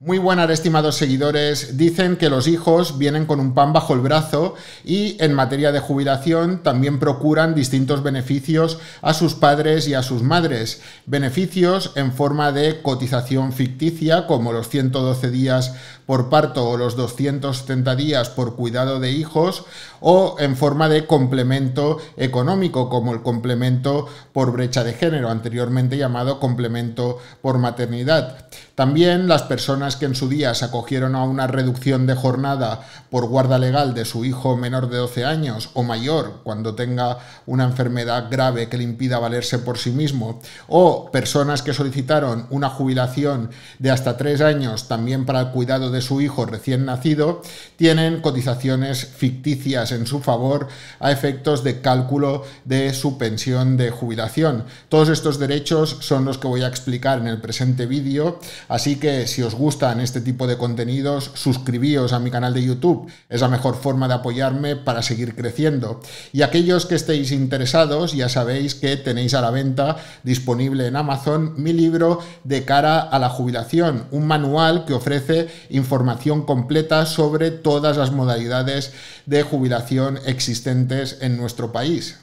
Muy buenas, estimados seguidores. Dicen que los hijos vienen con un pan bajo el brazo y en materia de jubilación también procuran distintos beneficios a sus padres y a sus madres. Beneficios en forma de cotización ficticia, como los 112 días por parto o los 270 días por cuidado de hijos, o en forma de complemento económico, como el complemento por brecha de género, anteriormente llamado complemento por maternidad. También las personas que en su día se acogieron a una reducción de jornada por guarda legal de su hijo menor de 12 años o mayor cuando tenga una enfermedad grave que le impida valerse por sí mismo, o personas que solicitaron una jubilación de hasta tres años también para el cuidado de su hijo recién nacido, tienen cotizaciones ficticias en su favor a efectos de cálculo de su pensión de jubilación. Todos estos derechos son los que voy a explicar en el presente vídeo, así que si os gustan este tipo de contenidos, suscribíos a mi canal de YouTube, es la mejor forma de apoyarme para seguir creciendo. Y aquellos que estéis interesados, ya sabéis que tenéis a la venta disponible en Amazon mi libro de cara a la jubilación, un manual que ofrece información completa sobre todas las modalidades de jubilación existentes en nuestro país.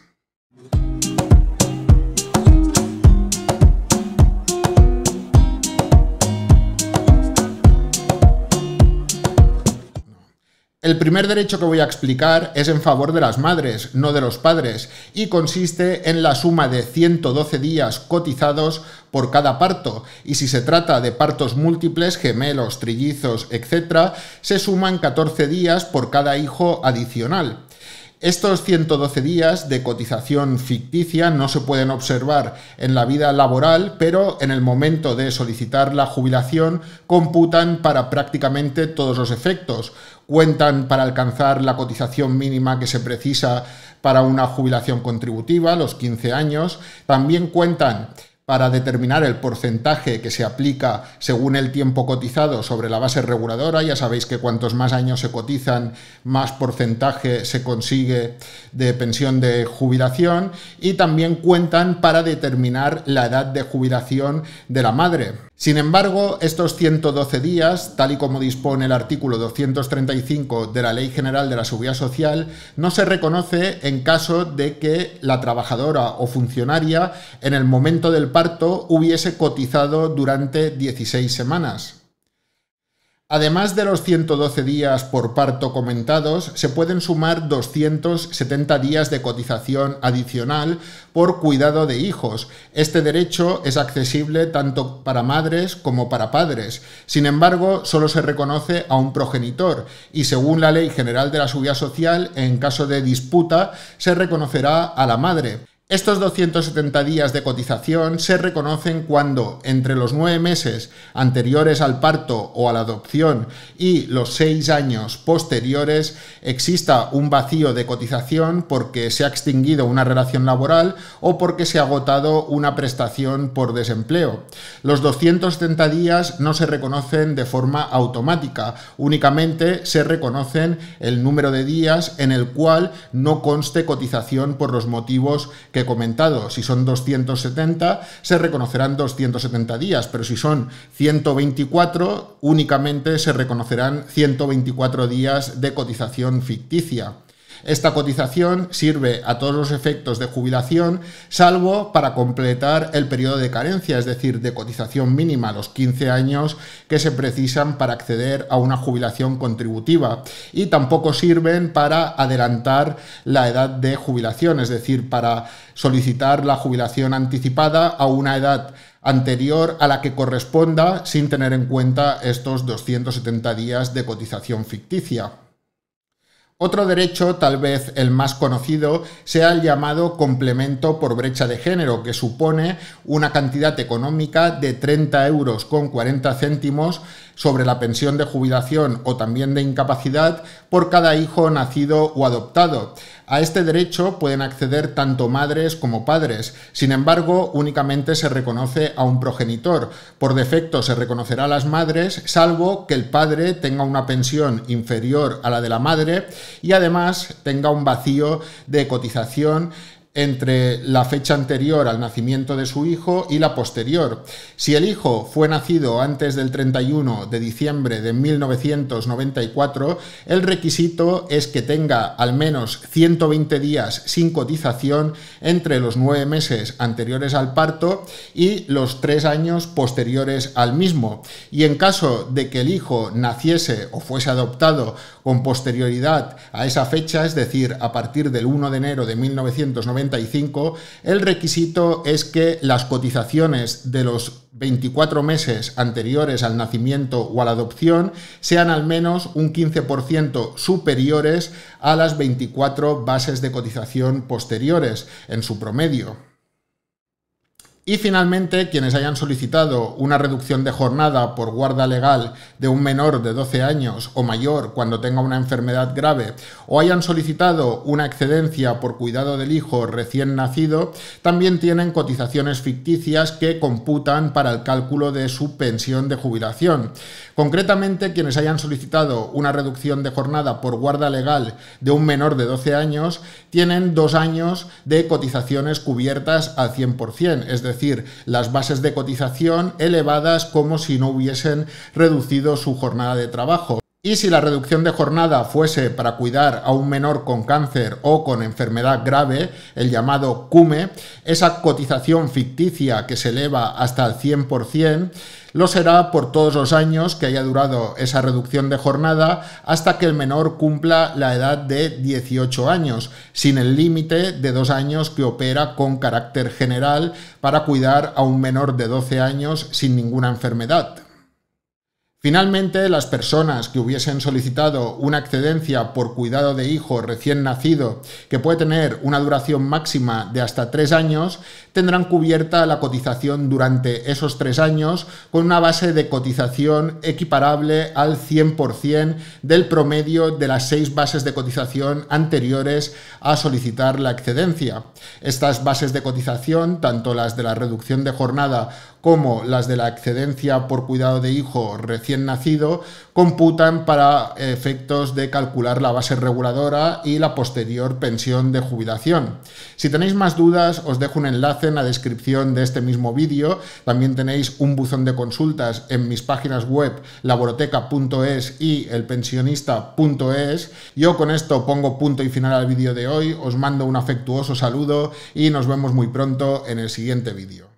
El primer derecho que voy a explicar es en favor de las madres, no de los padres, y consiste en la suma de 112 días cotizados por cada parto, y si se trata de partos múltiples, gemelos, trillizos, etc., se suman 14 días por cada hijo adicional. Estos 112 días de cotización ficticia no se pueden observar en la vida laboral, pero en el momento de solicitar la jubilación computan para prácticamente todos los efectos, cuentan para alcanzar la cotización mínima que se precisa para una jubilación contributiva, los 15 años. También cuentan para determinar el porcentaje que se aplica según el tiempo cotizado sobre la base reguladora. Ya sabéis que cuantos más años se cotizan, más porcentaje se consigue de pensión de jubilación. Y también cuentan para determinar la edad de jubilación de la madre. Sin embargo, estos 112 días, tal y como dispone el artículo 235 de la Ley General de la Seguridad Social, no se reconoce en caso de que la trabajadora o funcionaria en el momento del parto hubiese cotizado durante 16 semanas. Además de los 112 días por parto comentados, se pueden sumar 270 días de cotización adicional por cuidado de hijos. Este derecho es accesible tanto para madres como para padres. Sin embargo, solo se reconoce a un progenitor y según la Ley General de la Seguridad Social, en caso de disputa, se reconocerá a la madre. Estos 270 días de cotización se reconocen cuando, entre los nueve meses anteriores al parto o a la adopción y los seis años posteriores, exista un vacío de cotización porque se ha extinguido una relación laboral o porque se ha agotado una prestación por desempleo. Los 270 días no se reconocen de forma automática, únicamente se reconocen el número de días en el cual no conste cotización por los motivos que he comentado, si son 270, se reconocerán 270 días, pero si son 124, únicamente se reconocerán 124 días de cotización ficticia. Esta cotización sirve a todos los efectos de jubilación, salvo para completar el periodo de carencia, es decir, de cotización mínima, los 15 años que se precisan para acceder a una jubilación contributiva. Y tampoco sirven para adelantar la edad de jubilación, es decir, para solicitar la jubilación anticipada a una edad anterior a la que corresponda sin tener en cuenta estos 270 días de cotización ficticia. Otro derecho, tal vez el más conocido, sea el llamado complemento por brecha de género, que supone una cantidad económica de 30 euros con 40 céntimos sobre la pensión de jubilación o también de incapacidad por cada hijo nacido o adoptado. A este derecho pueden acceder tanto madres como padres. Sin embargo, únicamente se reconoce a un progenitor. Por defecto se reconocerá a las madres, salvo que el padre tenga una pensión inferior a la de la madre y además tenga un vacío de cotización entre la fecha anterior al nacimiento de su hijo y la posterior. Si el hijo fue nacido antes del 31 de diciembre de 1994, el requisito es que tenga al menos 120 días sin cotización entre los nueve meses anteriores al parto y los tres años posteriores al mismo. Y en caso de que el hijo naciese o fuese adoptado con posterioridad a esa fecha, es decir, a partir del 1 de enero de 1994, el requisito es que las cotizaciones de los 24 meses anteriores al nacimiento o a la adopción sean al menos un 15% superiores a las 24 bases de cotización posteriores en su promedio. Y finalmente, quienes hayan solicitado una reducción de jornada por guarda legal de un menor de 12 años o mayor cuando tenga una enfermedad grave o hayan solicitado una excedencia por cuidado del hijo recién nacido, también tienen cotizaciones ficticias que computan para el cálculo de su pensión de jubilación. Concretamente, quienes hayan solicitado una reducción de jornada por guarda legal de un menor de 12 años tienen dos años de cotizaciones cubiertas al 100%, es decir, decir, las bases de cotización elevadas como si no hubiesen reducido su jornada de trabajo. Y si la reducción de jornada fuese para cuidar a un menor con cáncer o con enfermedad grave, el llamado CUME, esa cotización ficticia que se eleva hasta el 100%, lo será por todos los años que haya durado esa reducción de jornada hasta que el menor cumpla la edad de 18 años, sin el límite de dos años que opera con carácter general para cuidar a un menor de 12 años sin ninguna enfermedad. Finalmente, las personas que hubiesen solicitado una excedencia por cuidado de hijo recién nacido, que puede tener una duración máxima de hasta tres años, tendrán cubierta la cotización durante esos tres años con una base de cotización equiparable al 100% del promedio de las seis bases de cotización anteriores a solicitar la excedencia. Estas bases de cotización, tanto las de la reducción de jornada como las de la excedencia por cuidado de hijo recién nacido computan para efectos de calcular la base reguladora y la posterior pensión de jubilación. Si tenéis más dudas, os dejo un enlace en la descripción de este mismo vídeo. También tenéis un buzón de consultas en mis páginas web laboroteca.es y elpensionista.es. Yo con esto pongo punto y final al vídeo de hoy. Os mando un afectuoso saludo y nos vemos muy pronto en el siguiente vídeo.